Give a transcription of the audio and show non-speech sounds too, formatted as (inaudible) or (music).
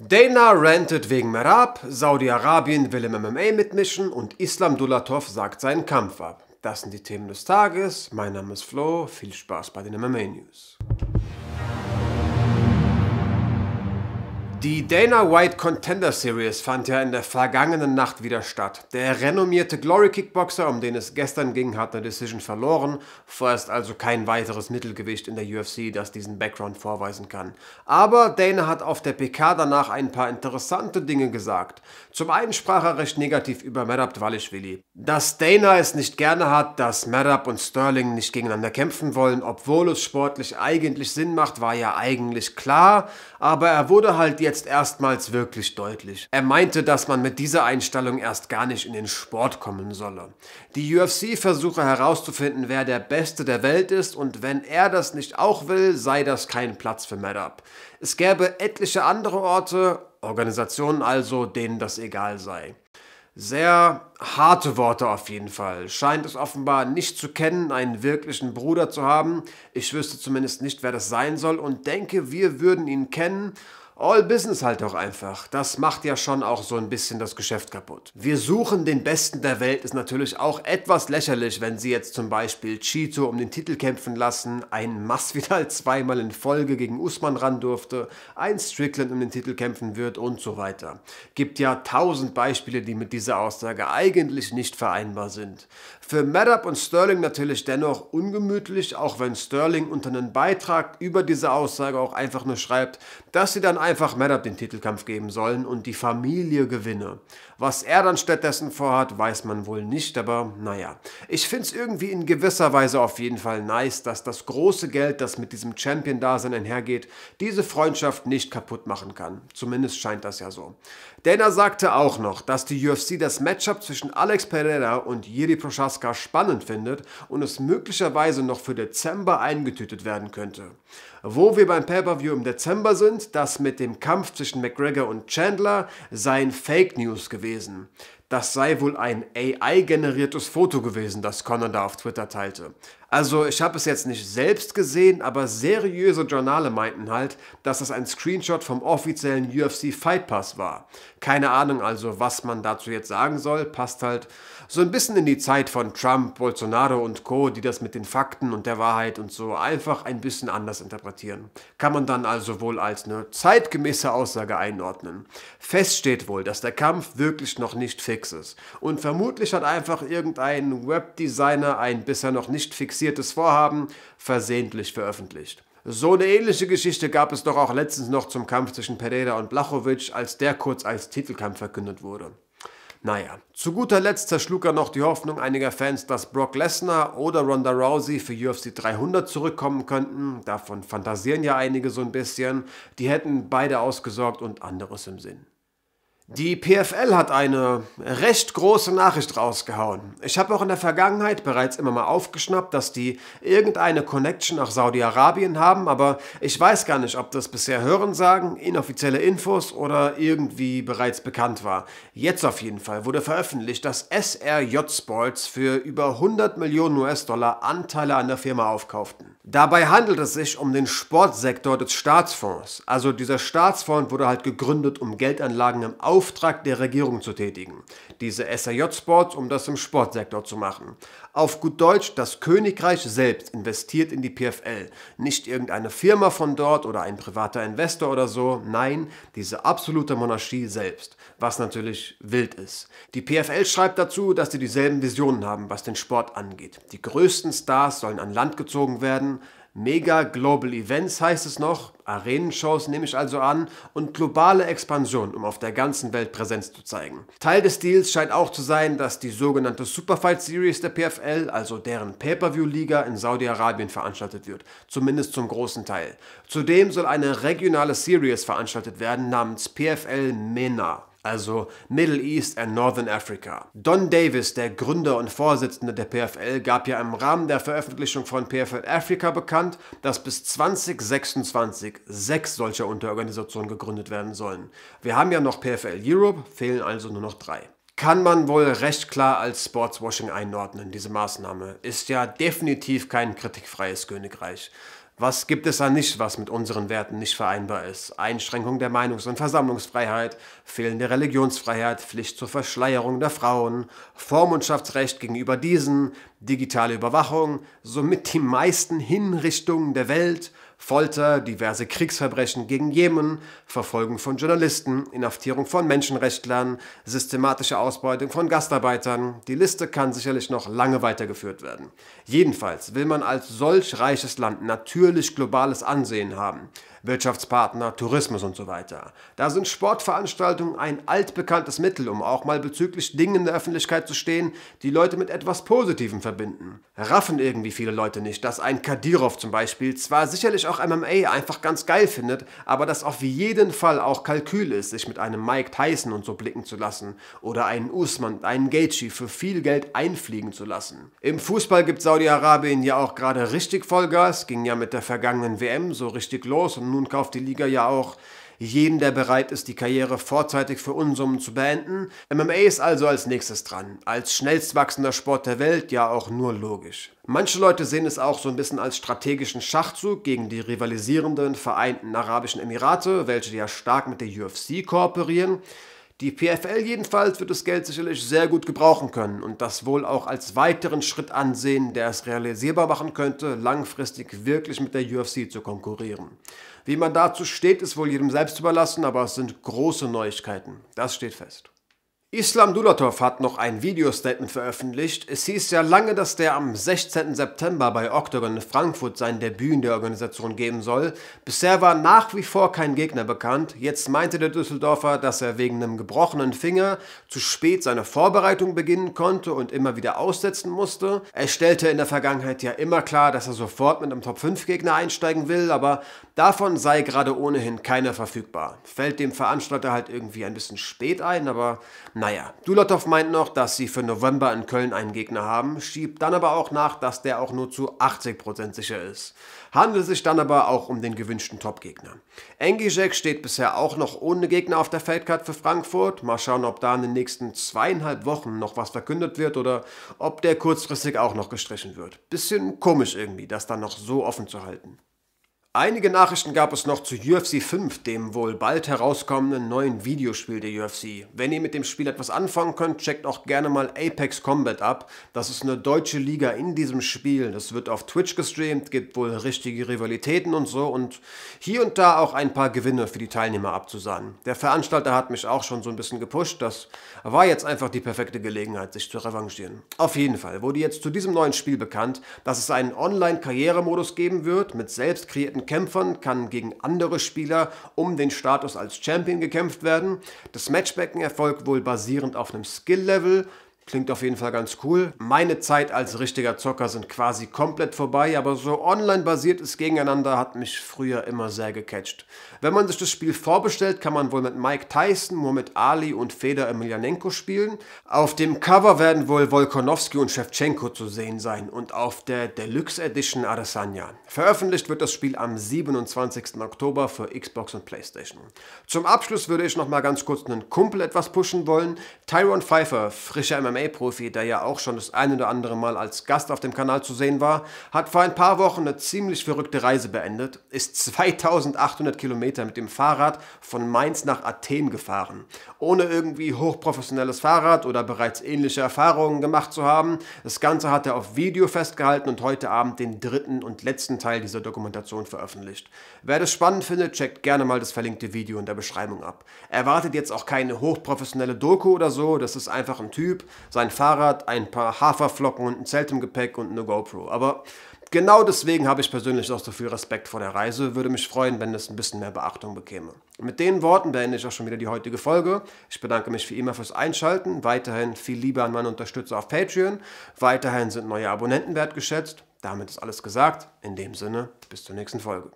Dana rantet wegen Merab, Saudi-Arabien will im MMA mitmischen und Islam Dulatov sagt seinen Kampf ab. Das sind die Themen des Tages. Mein Name ist Flo. Viel Spaß bei den MMA News. Die Dana White Contender Series fand ja in der vergangenen Nacht wieder statt. Der renommierte Glory Kickboxer, um den es gestern ging, hat eine Decision verloren. Vorerst also kein weiteres Mittelgewicht in der UFC, das diesen Background vorweisen kann. Aber Dana hat auf der PK danach ein paar interessante Dinge gesagt. Zum einen sprach er recht negativ über Madab Dvalishvili. Dass Dana es nicht gerne hat, dass Madab und Sterling nicht gegeneinander kämpfen wollen, obwohl es sportlich eigentlich Sinn macht, war ja eigentlich klar. Aber er wurde halt jetzt jetzt erstmals wirklich deutlich. Er meinte, dass man mit dieser Einstellung erst gar nicht in den Sport kommen solle. Die UFC versuche herauszufinden, wer der Beste der Welt ist und wenn er das nicht auch will, sei das kein Platz für Maddox. Es gäbe etliche andere Orte, Organisationen also, denen das egal sei. Sehr harte Worte auf jeden Fall. Scheint es offenbar nicht zu kennen, einen wirklichen Bruder zu haben. Ich wüsste zumindest nicht, wer das sein soll und denke, wir würden ihn kennen All Business halt auch einfach. Das macht ja schon auch so ein bisschen das Geschäft kaputt. Wir suchen den Besten der Welt ist natürlich auch etwas lächerlich, wenn sie jetzt zum Beispiel Cheeto um den Titel kämpfen lassen, ein Masvidal zweimal in Folge gegen Usman ran durfte, ein Strickland um den Titel kämpfen wird und so weiter. Gibt ja tausend Beispiele, die mit dieser Aussage eigentlich nicht vereinbar sind. Für Maddox und Sterling natürlich dennoch ungemütlich, auch wenn Sterling unter einem Beitrag über diese Aussage auch einfach nur schreibt, dass sie dann einfach einfach Maddox den Titelkampf geben sollen und die Familie gewinne. Was er dann stattdessen vorhat, weiß man wohl nicht, aber naja. Ich find's irgendwie in gewisser Weise auf jeden Fall nice, dass das große Geld, das mit diesem Champion-Dasein einhergeht, diese Freundschaft nicht kaputt machen kann. Zumindest scheint das ja so. Dana sagte auch noch, dass die UFC das Matchup zwischen Alex Pereira und Jiri Prochaska spannend findet und es möglicherweise noch für Dezember eingetütet werden könnte. Wo wir beim Pay-Per-View im Dezember sind, das mit mit dem Kampf zwischen McGregor und Chandler seien Fake News gewesen das sei wohl ein AI-generiertes Foto gewesen, das Connor da auf Twitter teilte. Also ich habe es jetzt nicht selbst gesehen, aber seriöse Journale meinten halt, dass das ein Screenshot vom offiziellen UFC Fight Pass war. Keine Ahnung also, was man dazu jetzt sagen soll, passt halt so ein bisschen in die Zeit von Trump, Bolsonaro und Co., die das mit den Fakten und der Wahrheit und so einfach ein bisschen anders interpretieren. Kann man dann also wohl als eine zeitgemäße Aussage einordnen. Fest steht wohl, dass der Kampf wirklich noch nicht fix Fixes. Und vermutlich hat einfach irgendein Webdesigner ein bisher noch nicht fixiertes Vorhaben versehentlich veröffentlicht. So eine ähnliche Geschichte gab es doch auch letztens noch zum Kampf zwischen Pereira und Blachowicz, als der kurz als Titelkampf verkündet wurde. Naja, zu guter Letzt zerschlug er noch die Hoffnung einiger Fans, dass Brock Lesnar oder Ronda Rousey für UFC 300 zurückkommen könnten. Davon fantasieren ja einige so ein bisschen. Die hätten beide ausgesorgt und anderes im Sinn. Die PFL hat eine recht große Nachricht rausgehauen. Ich habe auch in der Vergangenheit bereits immer mal aufgeschnappt, dass die irgendeine Connection nach Saudi-Arabien haben, aber ich weiß gar nicht, ob das bisher Hörensagen, inoffizielle Infos oder irgendwie bereits bekannt war. Jetzt auf jeden Fall wurde veröffentlicht, dass SRJ Sports für über 100 Millionen US-Dollar Anteile an der Firma aufkauften. Dabei handelt es sich um den Sportsektor des Staatsfonds. Also dieser Staatsfonds wurde halt gegründet, um Geldanlagen im Auftrag der Regierung zu tätigen. Diese SAJ Sports, um das im Sportsektor zu machen. Auf gut Deutsch, das Königreich selbst investiert in die PFL. Nicht irgendeine Firma von dort oder ein privater Investor oder so. Nein, diese absolute Monarchie selbst. Was natürlich wild ist. Die PFL schreibt dazu, dass sie dieselben Visionen haben, was den Sport angeht. Die größten Stars sollen an Land gezogen werden Mega Global Events heißt es noch, Arenenshows nehme ich also an und globale Expansion, um auf der ganzen Welt Präsenz zu zeigen. Teil des Deals scheint auch zu sein, dass die sogenannte Superfight Series der PFL, also deren Pay-Per-View-Liga in Saudi-Arabien veranstaltet wird, zumindest zum großen Teil. Zudem soll eine regionale Series veranstaltet werden namens PFL MENA also Middle East and Northern Africa. Don Davis, der Gründer und Vorsitzende der PFL, gab ja im Rahmen der Veröffentlichung von PFL Africa bekannt, dass bis 2026 sechs solcher Unterorganisationen gegründet werden sollen. Wir haben ja noch PFL Europe, fehlen also nur noch drei kann man wohl recht klar als Sportswashing einordnen, diese Maßnahme. Ist ja definitiv kein kritikfreies Königreich. Was gibt es da nicht, was mit unseren Werten nicht vereinbar ist? Einschränkung der Meinungs- und Versammlungsfreiheit, fehlende Religionsfreiheit, Pflicht zur Verschleierung der Frauen, Vormundschaftsrecht gegenüber diesen, digitale Überwachung, somit die meisten Hinrichtungen der Welt, Folter, diverse Kriegsverbrechen gegen Jemen, Verfolgung von Journalisten, Inhaftierung von Menschenrechtlern, systematische Ausbeutung von Gastarbeitern. Die Liste kann sicherlich noch lange weitergeführt werden. Jedenfalls will man als solch reiches Land natürlich globales Ansehen haben. Wirtschaftspartner, Tourismus und so weiter. Da sind Sportveranstaltungen ein altbekanntes Mittel, um auch mal bezüglich Dingen in der Öffentlichkeit zu stehen, die Leute mit etwas Positivem verbinden. Raffen irgendwie viele Leute nicht, dass ein Kadirov zum Beispiel zwar sicherlich auch auch MMA einfach ganz geil findet, aber das auf jeden Fall auch Kalkül ist, sich mit einem Mike Tyson und so blicken zu lassen oder einen Usman, einen Gaethje für viel Geld einfliegen zu lassen. Im Fußball gibt Saudi-Arabien ja auch gerade richtig Vollgas, ging ja mit der vergangenen WM so richtig los und nun kauft die Liga ja auch jeden, der bereit ist, die Karriere vorzeitig für Unsummen zu beenden. MMA ist also als nächstes dran, als schnellst wachsender Sport der Welt, ja auch nur logisch. Manche Leute sehen es auch so ein bisschen als strategischen Schachzug gegen die rivalisierenden Vereinten Arabischen Emirate, welche ja stark mit der UFC kooperieren. Die PFL jedenfalls wird das Geld sicherlich sehr gut gebrauchen können und das wohl auch als weiteren Schritt ansehen, der es realisierbar machen könnte, langfristig wirklich mit der UFC zu konkurrieren. Wie man dazu steht, ist wohl jedem selbst überlassen, aber es sind große Neuigkeiten. Das steht fest. Islam Dulatov hat noch ein Video-Statement veröffentlicht. Es hieß ja lange, dass der am 16. September bei Octagon Frankfurt sein Debüt in der Organisation geben soll. Bisher war nach wie vor kein Gegner bekannt. Jetzt meinte der Düsseldorfer, dass er wegen einem gebrochenen Finger zu spät seine Vorbereitung beginnen konnte und immer wieder aussetzen musste. Er stellte in der Vergangenheit ja immer klar, dass er sofort mit einem Top-5-Gegner einsteigen will, aber Davon sei gerade ohnehin keiner verfügbar. Fällt dem Veranstalter halt irgendwie ein bisschen spät ein, aber naja. Dulatov meint noch, dass sie für November in Köln einen Gegner haben, schiebt dann aber auch nach, dass der auch nur zu 80% sicher ist. Handelt sich dann aber auch um den gewünschten Top-Gegner. Engizek steht bisher auch noch ohne Gegner auf der Feldcard für Frankfurt. Mal schauen, ob da in den nächsten zweieinhalb Wochen noch was verkündet wird oder ob der kurzfristig auch noch gestrichen wird. Bisschen komisch irgendwie, das dann noch so offen zu halten. Einige Nachrichten gab es noch zu UFC 5, dem wohl bald herauskommenden neuen Videospiel der UFC. Wenn ihr mit dem Spiel etwas anfangen könnt, checkt auch gerne mal Apex Combat ab. Das ist eine deutsche Liga in diesem Spiel. Das wird auf Twitch gestreamt, gibt wohl richtige Rivalitäten und so und hier und da auch ein paar Gewinne für die Teilnehmer abzusahnen. Der Veranstalter hat mich auch schon so ein bisschen gepusht. Das war jetzt einfach die perfekte Gelegenheit, sich zu revanchieren. Auf jeden Fall wurde jetzt zu diesem neuen Spiel bekannt, dass es einen Online-Karrieremodus geben wird mit selbst kreierten Kämpfern kann gegen andere Spieler um den Status als Champion gekämpft werden. Das Matchbacken erfolgt wohl basierend auf einem Skill-Level, Klingt auf jeden Fall ganz cool. Meine Zeit als richtiger Zocker sind quasi komplett vorbei, aber so online-basiertes Gegeneinander hat mich früher immer sehr gecatcht. Wenn man sich das Spiel vorbestellt, kann man wohl mit Mike Tyson, Muhammad Ali und Feder Emelianenko spielen. Auf dem Cover werden wohl Wolkonowski und Shevchenko zu sehen sein und auf der Deluxe Edition Adesanya. Veröffentlicht wird das Spiel am 27. Oktober für Xbox und Playstation. Zum Abschluss würde ich nochmal ganz kurz einen Kumpel etwas pushen wollen. Tyron Pfeiffer, frischer MMA MMA-Profi, der ja auch schon das ein oder andere Mal als Gast auf dem Kanal zu sehen war, hat vor ein paar Wochen eine ziemlich verrückte Reise beendet, ist 2800 (laughs) Kilometer mit dem Fahrrad von Mainz nach Athen gefahren. Ohne irgendwie hochprofessionelles Fahrrad oder bereits ähnliche Erfahrungen gemacht zu haben. Das Ganze hat er auf Video festgehalten und heute Abend den dritten und letzten Teil dieser Dokumentation veröffentlicht. Wer das spannend findet, checkt gerne mal das verlinkte Video in der Beschreibung ab. Erwartet jetzt auch keine hochprofessionelle Doku oder so, das ist einfach ein Typ, sein Fahrrad, ein paar Haferflocken und ein Zelt im Gepäck und eine GoPro. Aber Genau deswegen habe ich persönlich auch so viel Respekt vor der Reise, würde mich freuen, wenn es ein bisschen mehr Beachtung bekäme. Mit den Worten beende ich auch schon wieder die heutige Folge. Ich bedanke mich wie immer fürs Einschalten. Weiterhin viel Liebe an meine Unterstützer auf Patreon. Weiterhin sind neue Abonnenten wertgeschätzt. Damit ist alles gesagt. In dem Sinne, bis zur nächsten Folge.